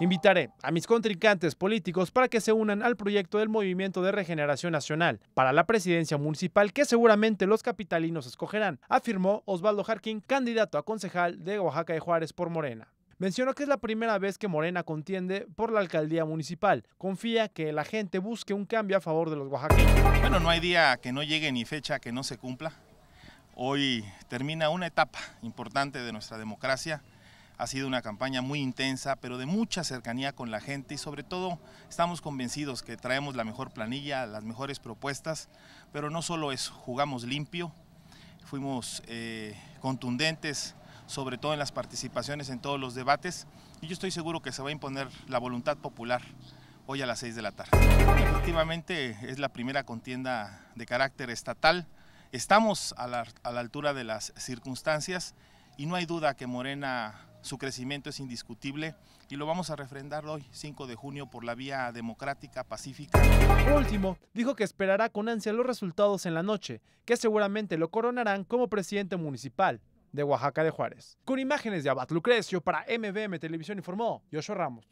Invitaré a mis contrincantes políticos para que se unan al proyecto del Movimiento de Regeneración Nacional para la presidencia municipal que seguramente los capitalinos escogerán, afirmó Osvaldo Jarquín, candidato a concejal de Oaxaca de Juárez por Morena. Mencionó que es la primera vez que Morena contiende por la alcaldía municipal. Confía que la gente busque un cambio a favor de los oaxaqueños. Bueno, no hay día que no llegue ni fecha que no se cumpla. Hoy termina una etapa importante de nuestra democracia. Ha sido una campaña muy intensa, pero de mucha cercanía con la gente y sobre todo estamos convencidos que traemos la mejor planilla, las mejores propuestas, pero no solo es jugamos limpio, fuimos eh, contundentes, sobre todo en las participaciones en todos los debates y yo estoy seguro que se va a imponer la voluntad popular hoy a las seis de la tarde. Efectivamente es la primera contienda de carácter estatal, estamos a la, a la altura de las circunstancias y no hay duda que Morena su crecimiento es indiscutible y lo vamos a refrendar hoy, 5 de junio, por la vía democrática, pacífica. Por último, dijo que esperará con ansia los resultados en la noche, que seguramente lo coronarán como presidente municipal de Oaxaca de Juárez. Con imágenes de Abad Lucrecio para MVM Televisión informó Yoshua Ramos.